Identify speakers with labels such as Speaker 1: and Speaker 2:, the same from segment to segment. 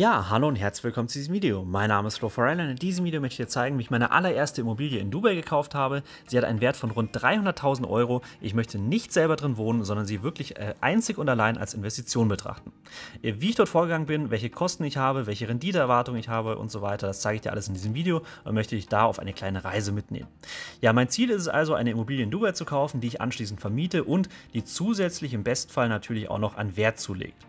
Speaker 1: Ja, hallo und herzlich willkommen zu diesem Video. Mein Name ist Flo Farrell und in diesem Video möchte ich dir zeigen, wie ich meine allererste Immobilie in Dubai gekauft habe. Sie hat einen Wert von rund 300.000 Euro. Ich möchte nicht selber drin wohnen, sondern sie wirklich äh, einzig und allein als Investition betrachten. Äh, wie ich dort vorgegangen bin, welche Kosten ich habe, welche Renditeerwartungen ich habe und so weiter, das zeige ich dir alles in diesem Video und möchte dich da auf eine kleine Reise mitnehmen. Ja, mein Ziel ist es also, eine Immobilie in Dubai zu kaufen, die ich anschließend vermiete und die zusätzlich im Bestfall natürlich auch noch an Wert zulegt.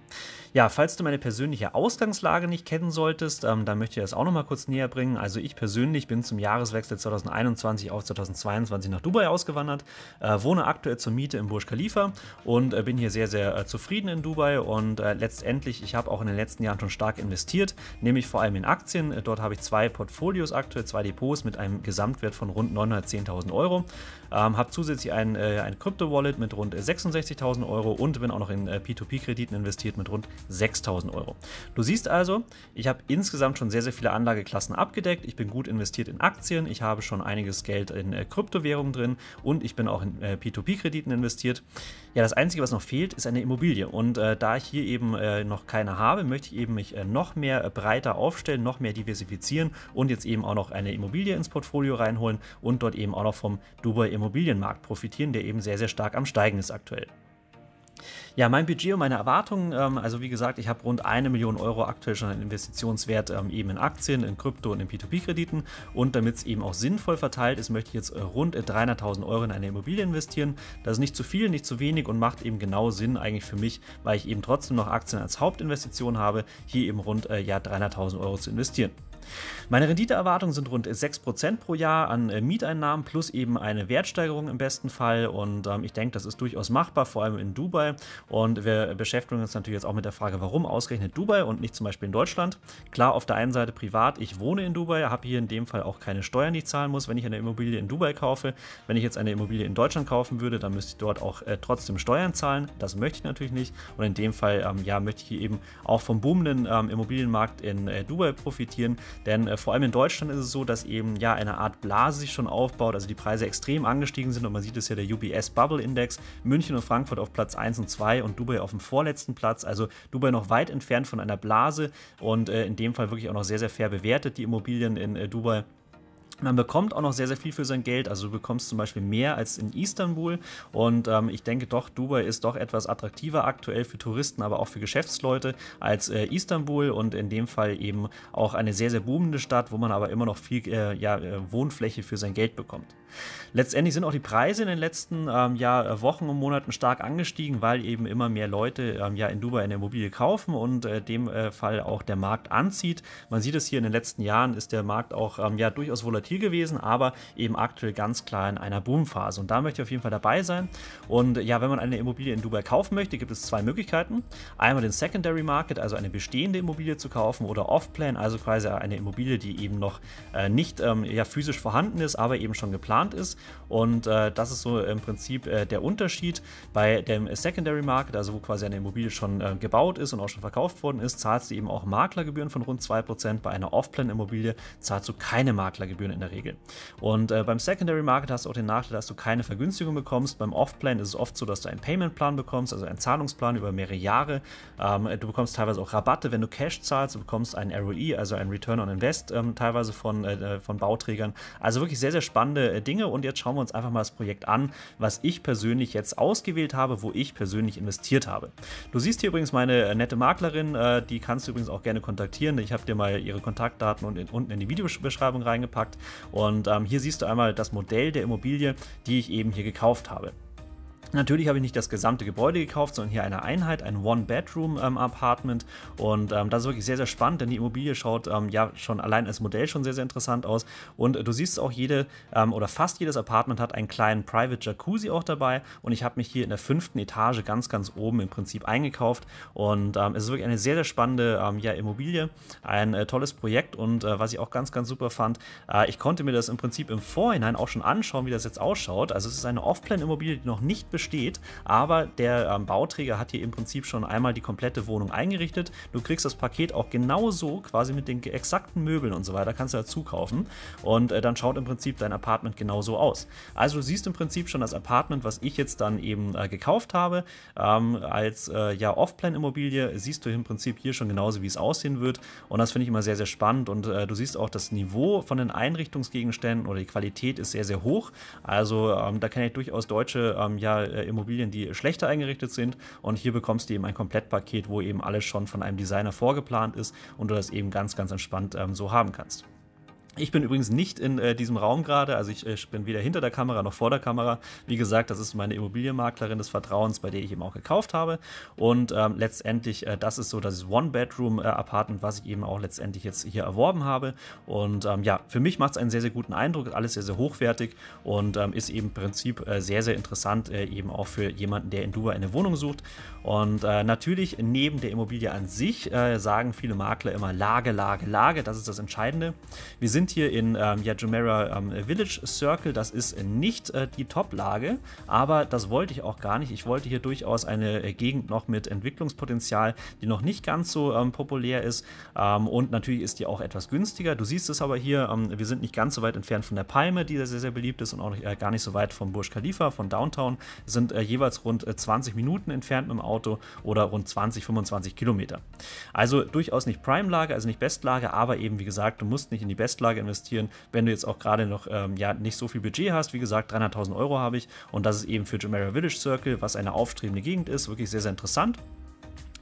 Speaker 1: Ja, falls du meine persönliche Ausgangslage nicht kennen solltest, ähm, dann möchte ich das auch noch mal kurz näher bringen. Also ich persönlich bin zum Jahreswechsel 2021 auf 2022 nach Dubai ausgewandert, äh, wohne aktuell zur Miete im Burj Khalifa und äh, bin hier sehr, sehr äh, zufrieden in Dubai und äh, letztendlich, ich habe auch in den letzten Jahren schon stark investiert, nämlich vor allem in Aktien. Äh, dort habe ich zwei Portfolios aktuell, zwei Depots mit einem Gesamtwert von rund 910.000 Euro. Ähm, habe zusätzlich ein, äh, ein Crypto-Wallet mit rund 66.000 Euro und bin auch noch in P2P-Krediten investiert mit mit rund 6000 Euro. Du siehst also, ich habe insgesamt schon sehr, sehr viele Anlageklassen abgedeckt. Ich bin gut investiert in Aktien, ich habe schon einiges Geld in äh, Kryptowährungen drin und ich bin auch in äh, P2P-Krediten investiert. Ja, das Einzige, was noch fehlt, ist eine Immobilie. Und äh, da ich hier eben äh, noch keine habe, möchte ich eben mich äh, noch mehr äh, breiter aufstellen, noch mehr diversifizieren und jetzt eben auch noch eine Immobilie ins Portfolio reinholen und dort eben auch noch vom Dubai Immobilienmarkt profitieren, der eben sehr, sehr stark am Steigen ist aktuell. Ja, mein Budget und meine Erwartungen, ähm, also wie gesagt, ich habe rund eine Million Euro aktuell schon an Investitionswert ähm, eben in Aktien, in Krypto und in P2P-Krediten. Und damit es eben auch sinnvoll verteilt ist, möchte ich jetzt äh, rund 300.000 Euro in eine Immobilie investieren. Das ist nicht zu viel, nicht zu wenig und macht eben genau Sinn eigentlich für mich, weil ich eben trotzdem noch Aktien als Hauptinvestition habe, hier eben rund äh, ja, 300.000 Euro zu investieren. Meine Renditeerwartungen sind rund 6% pro Jahr an äh, Mieteinnahmen plus eben eine Wertsteigerung im besten Fall. Und ähm, ich denke, das ist durchaus machbar, vor allem in Dubai. Und wir beschäftigen uns natürlich jetzt auch mit der Frage, warum ausgerechnet Dubai und nicht zum Beispiel in Deutschland. Klar, auf der einen Seite privat, ich wohne in Dubai, habe hier in dem Fall auch keine Steuern, die ich zahlen muss, wenn ich eine Immobilie in Dubai kaufe. Wenn ich jetzt eine Immobilie in Deutschland kaufen würde, dann müsste ich dort auch äh, trotzdem Steuern zahlen. Das möchte ich natürlich nicht. Und in dem Fall ähm, ja, möchte ich hier eben auch vom boomenden ähm, Immobilienmarkt in äh, Dubai profitieren. Denn äh, vor allem in Deutschland ist es so, dass eben ja eine Art Blase sich schon aufbaut, also die Preise extrem angestiegen sind und man sieht es ja der UBS Bubble Index, München und Frankfurt auf Platz 1 und 2 und Dubai auf dem vorletzten Platz, also Dubai noch weit entfernt von einer Blase und äh, in dem Fall wirklich auch noch sehr, sehr fair bewertet, die Immobilien in äh, Dubai. Man bekommt auch noch sehr, sehr viel für sein Geld. Also du bekommst zum Beispiel mehr als in Istanbul. Und ähm, ich denke doch, Dubai ist doch etwas attraktiver aktuell für Touristen, aber auch für Geschäftsleute als äh, Istanbul. Und in dem Fall eben auch eine sehr, sehr boomende Stadt, wo man aber immer noch viel äh, ja, äh, Wohnfläche für sein Geld bekommt. Letztendlich sind auch die Preise in den letzten ähm, ja, Wochen und Monaten stark angestiegen, weil eben immer mehr Leute ähm, ja in Dubai eine Immobilie kaufen und äh, dem äh, Fall auch der Markt anzieht. Man sieht es hier in den letzten Jahren, ist der Markt auch ähm, ja durchaus volatil volatil gewesen, aber eben aktuell ganz klar in einer Boomphase. Und da möchte ich auf jeden Fall dabei sein. Und ja, wenn man eine Immobilie in Dubai kaufen möchte, gibt es zwei Möglichkeiten. Einmal den Secondary Market, also eine bestehende Immobilie zu kaufen oder Off-Plan, also quasi eine Immobilie, die eben noch äh, nicht ähm, ja, physisch vorhanden ist, aber eben schon geplant ist. Und äh, das ist so im Prinzip äh, der Unterschied. Bei dem Secondary Market, also wo quasi eine Immobilie schon äh, gebaut ist und auch schon verkauft worden ist, zahlst du eben auch Maklergebühren von rund 2%. Bei einer Off-Plan-Immobilie zahlst du keine Maklergebühren in der Regel. Und äh, beim Secondary Market hast du auch den Nachteil, dass du keine Vergünstigung bekommst. Beim Off-Plan ist es oft so, dass du einen Payment-Plan bekommst, also einen Zahlungsplan über mehrere Jahre. Ähm, du bekommst teilweise auch Rabatte, wenn du Cash zahlst. Du bekommst einen ROI, also einen Return on Invest, ähm, teilweise von, äh, äh, von Bauträgern. Also wirklich sehr, sehr spannende äh, Dinge. Und jetzt schauen wir uns einfach mal das Projekt an, was ich persönlich jetzt ausgewählt habe, wo ich persönlich investiert habe. Du siehst hier übrigens meine äh, nette Maklerin, äh, die kannst du übrigens auch gerne kontaktieren. Ich habe dir mal ihre Kontaktdaten und in, unten in die Videobeschreibung reingepackt. Und ähm, hier siehst du einmal das Modell der Immobilie, die ich eben hier gekauft habe. Natürlich habe ich nicht das gesamte Gebäude gekauft, sondern hier eine Einheit, ein One-Bedroom-Apartment. Ähm, und ähm, das ist wirklich sehr, sehr spannend, denn die Immobilie schaut ähm, ja schon allein als Modell schon sehr, sehr interessant aus. Und äh, du siehst auch, jede ähm, oder fast jedes Apartment hat einen kleinen Private Jacuzzi auch dabei. Und ich habe mich hier in der fünften Etage ganz, ganz oben im Prinzip eingekauft. Und ähm, es ist wirklich eine sehr, sehr spannende ähm, ja, Immobilie. Ein äh, tolles Projekt und äh, was ich auch ganz, ganz super fand, äh, ich konnte mir das im Prinzip im Vorhinein auch schon anschauen, wie das jetzt ausschaut. Also es ist eine Off-Plan-Immobilie, die noch nicht bestimmt besteht, aber der ähm, Bauträger hat hier im Prinzip schon einmal die komplette Wohnung eingerichtet. Du kriegst das Paket auch genauso, quasi mit den exakten Möbeln und so weiter, kannst du dazu kaufen und äh, dann schaut im Prinzip dein Apartment genauso aus. Also du siehst im Prinzip schon das Apartment, was ich jetzt dann eben äh, gekauft habe, ähm, als äh, ja Off-Plan-Immobilie siehst du im Prinzip hier schon genauso, wie es aussehen wird und das finde ich immer sehr, sehr spannend und äh, du siehst auch das Niveau von den Einrichtungsgegenständen oder die Qualität ist sehr, sehr hoch. Also ähm, da kann ich durchaus deutsche ähm, ja, äh, Immobilien, die schlechter eingerichtet sind. Und hier bekommst du eben ein Komplettpaket, wo eben alles schon von einem Designer vorgeplant ist und du das eben ganz, ganz entspannt ähm, so haben kannst. Ich bin übrigens nicht in äh, diesem Raum gerade, also ich äh, bin weder hinter der Kamera noch vor der Kamera. Wie gesagt, das ist meine Immobilienmaklerin des Vertrauens, bei der ich eben auch gekauft habe. Und ähm, letztendlich, äh, das ist so das One-Bedroom-Apartment, was ich eben auch letztendlich jetzt hier erworben habe. Und ähm, ja, für mich macht es einen sehr, sehr guten Eindruck, alles sehr, sehr hochwertig und ähm, ist eben im Prinzip äh, sehr, sehr interessant, äh, eben auch für jemanden, der in Dubai eine Wohnung sucht. Und äh, natürlich, neben der Immobilie an sich, sagen viele Makler immer Lage, Lage, Lage, das ist das Entscheidende. Wir sind sind hier in ähm, ja, Jumeirah ähm, Village Circle. Das ist nicht äh, die Top-Lage, aber das wollte ich auch gar nicht. Ich wollte hier durchaus eine äh, Gegend noch mit Entwicklungspotenzial, die noch nicht ganz so ähm, populär ist. Ähm, und natürlich ist die auch etwas günstiger. Du siehst es aber hier, ähm, wir sind nicht ganz so weit entfernt von der Palme, die sehr, sehr beliebt ist und auch äh, gar nicht so weit vom Burj Khalifa, von Downtown. Wir Sind äh, jeweils rund 20 äh, Minuten entfernt mit dem Auto oder rund 20, 25 Kilometer. Also durchaus nicht Prime-Lage, also nicht Bestlage, aber eben wie gesagt, du musst nicht in die Bestlage Ansage investieren, wenn du jetzt auch gerade noch ähm, ja, nicht so viel Budget hast. Wie gesagt, 300.000 Euro habe ich und das ist eben für Jumeirah Village Circle, was eine aufstrebende Gegend ist, wirklich sehr, sehr interessant.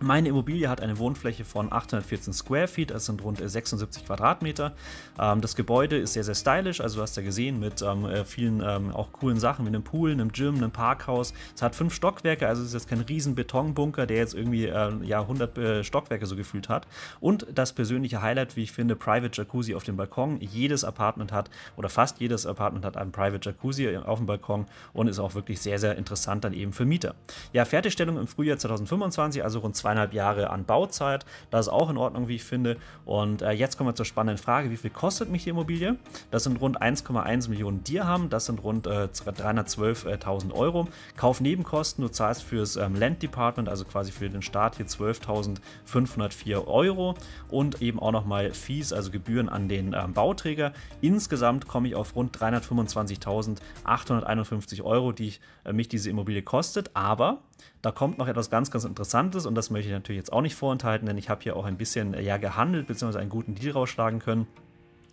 Speaker 1: Meine Immobilie hat eine Wohnfläche von 814 Square Feet, das sind rund 76 Quadratmeter. Ähm, das Gebäude ist sehr, sehr stylisch, also du hast ja gesehen, mit ähm, äh, vielen ähm, auch coolen Sachen, wie einem Pool, einem Gym, einem Parkhaus. Es hat fünf Stockwerke, also es ist jetzt kein riesen Betonbunker, der jetzt irgendwie ja, 100 äh, Stockwerke so gefühlt hat. Und das persönliche Highlight, wie ich finde, Private Jacuzzi auf dem Balkon. Jedes Apartment hat oder fast jedes Apartment hat einen Private Jacuzzi auf dem Balkon und ist auch wirklich sehr, sehr interessant dann eben für Mieter. Ja, Fertigstellung im Frühjahr 2025, also rund zwei zweieinhalb Jahre an Bauzeit. Das ist auch in Ordnung, wie ich finde. Und äh, jetzt kommen wir zur spannenden Frage, wie viel kostet mich die Immobilie? Das sind rund 1,1 Millionen Dirham, das sind rund äh, 312.000 äh, Euro. Kaufnebenkosten, du zahlst fürs ähm, Land Department, also quasi für den Staat hier 12.504 Euro und eben auch nochmal Fees, also Gebühren an den ähm, Bauträger. Insgesamt komme ich auf rund 325.851 Euro, die ich, äh, mich diese Immobilie kostet, aber da kommt noch etwas ganz, ganz Interessantes und das möchte ich natürlich jetzt auch nicht vorenthalten, denn ich habe hier auch ein bisschen äh, ja, gehandelt bzw. einen guten Deal rausschlagen können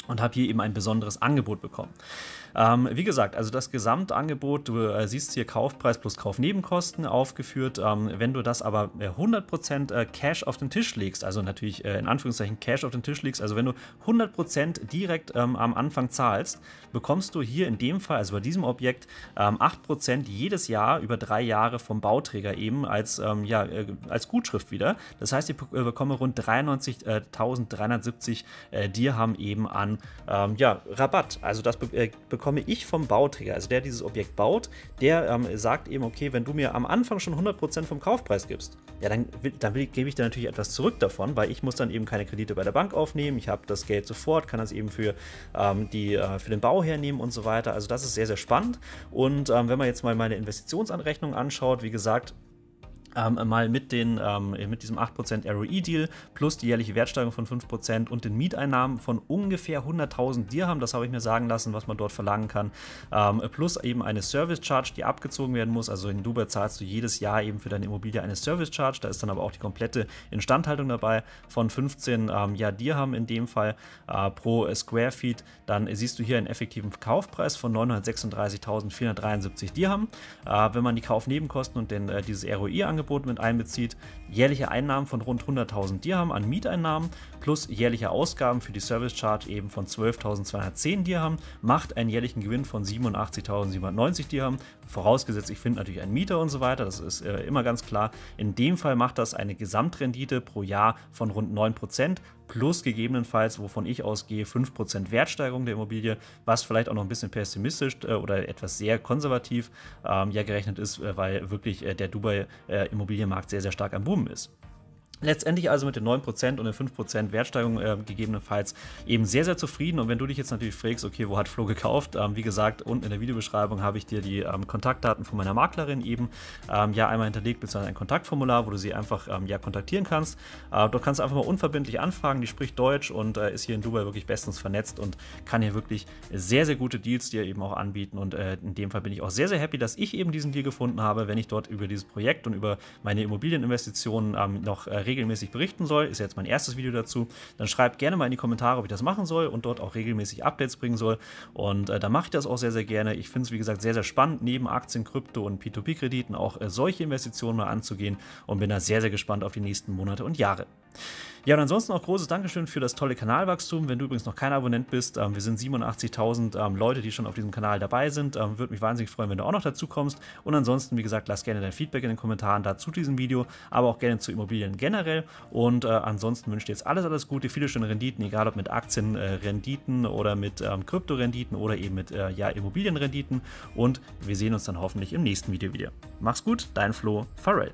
Speaker 1: und habe hier eben ein besonderes Angebot bekommen. Ähm, wie gesagt, also das Gesamtangebot, du äh, siehst hier Kaufpreis plus Kaufnebenkosten aufgeführt. Ähm, wenn du das aber 100% äh, äh, Cash auf den Tisch legst, also natürlich äh, in Anführungszeichen Cash auf den Tisch legst, also wenn du 100% direkt ähm, am Anfang zahlst, bekommst du hier in dem Fall, also bei diesem Objekt, ähm, 8% jedes Jahr über drei Jahre vom Bauträger eben als, ähm, ja, äh, als Gutschrift wieder. Das heißt, ich bekomme rund 93.370 äh, Dirham eben an ähm, ja, Rabatt. Also das be äh, bekomme ich vom Bauträger, also der dieses Objekt baut, der ähm, sagt eben, okay, wenn du mir am Anfang schon 100% vom Kaufpreis gibst, ja, dann, dann gebe ich dir natürlich etwas zurück davon, weil ich muss dann eben keine Kredite bei der Bank aufnehmen, ich habe das Geld sofort, kann das eben für, ähm, die, äh, für den Bau hernehmen und so weiter. Also das ist sehr, sehr spannend. Und ähm, wenn man jetzt mal meine Investitionsanrechnung anschaut, wie gesagt, ähm, mal mit, den, ähm, äh, mit diesem 8% ROE-Deal plus die jährliche Wertsteigerung von 5% und den Mieteinnahmen von ungefähr 100.000 Dirham, das habe ich mir sagen lassen, was man dort verlangen kann, ähm, plus eben eine Service Charge, die abgezogen werden muss. Also in Dubai zahlst du jedes Jahr eben für deine Immobilie eine Service Charge, da ist dann aber auch die komplette Instandhaltung dabei von 15 ähm, ja, Dirham in dem Fall äh, pro Square Feet. Dann siehst du hier einen effektiven Kaufpreis von 936.473 Dirham. Äh, wenn man die Kaufnebenkosten und den, äh, dieses ROI e angeht, Angebot mit einbezieht, jährliche Einnahmen von rund 100.000 Dirham an Mieteinnahmen plus jährliche Ausgaben für die Service Charge eben von 12.210 Dirham macht einen jährlichen Gewinn von 87.790 Dirham. Vorausgesetzt, ich finde natürlich einen Mieter und so weiter, das ist äh, immer ganz klar. In dem Fall macht das eine Gesamtrendite pro Jahr von rund 9% plus gegebenenfalls, wovon ich ausgehe, 5% Wertsteigerung der Immobilie, was vielleicht auch noch ein bisschen pessimistisch äh, oder etwas sehr konservativ ähm, ja gerechnet ist, äh, weil wirklich äh, der Dubai-Immobilienmarkt äh, sehr, sehr stark am Boom Volumen ist. Letztendlich also mit den 9% und den 5% Wertsteigerung äh, gegebenenfalls eben sehr, sehr zufrieden. Und wenn du dich jetzt natürlich fragst, okay, wo hat Flo gekauft? Ähm, wie gesagt, unten in der Videobeschreibung habe ich dir die ähm, Kontaktdaten von meiner Maklerin eben ähm, ja einmal hinterlegt, beziehungsweise ein Kontaktformular, wo du sie einfach ähm, ja kontaktieren kannst. Äh, dort kannst du einfach mal unverbindlich anfragen. Die spricht Deutsch und äh, ist hier in Dubai wirklich bestens vernetzt und kann hier wirklich sehr, sehr gute Deals dir eben auch anbieten. Und äh, in dem Fall bin ich auch sehr, sehr happy, dass ich eben diesen Deal gefunden habe, wenn ich dort über dieses Projekt und über meine Immobilieninvestitionen ähm, noch äh, regelmäßig berichten soll. Ist jetzt mein erstes Video dazu. Dann schreibt gerne mal in die Kommentare, ob ich das machen soll und dort auch regelmäßig Updates bringen soll. Und äh, da mache ich das auch sehr, sehr gerne. Ich finde es, wie gesagt, sehr, sehr spannend, neben Aktien, Krypto und P2P-Krediten auch äh, solche Investitionen mal anzugehen und bin da sehr, sehr gespannt auf die nächsten Monate und Jahre. Ja, und ansonsten auch großes Dankeschön für das tolle Kanalwachstum. Wenn du übrigens noch kein Abonnent bist, ähm, wir sind 87.000 ähm, Leute, die schon auf diesem Kanal dabei sind. Ähm, würde mich wahnsinnig freuen, wenn du auch noch dazu kommst. Und ansonsten, wie gesagt, lass gerne dein Feedback in den Kommentaren dazu diesem Video, aber auch gerne zu Immobilien generell. Und äh, ansonsten wünsche ich dir jetzt alles, alles Gute, viele schöne Renditen, egal ob mit Aktienrenditen äh, oder mit ähm, Kryptorenditen oder eben mit äh, ja, Immobilienrenditen. Und wir sehen uns dann hoffentlich im nächsten Video wieder. Mach's gut, dein Flo Farrell.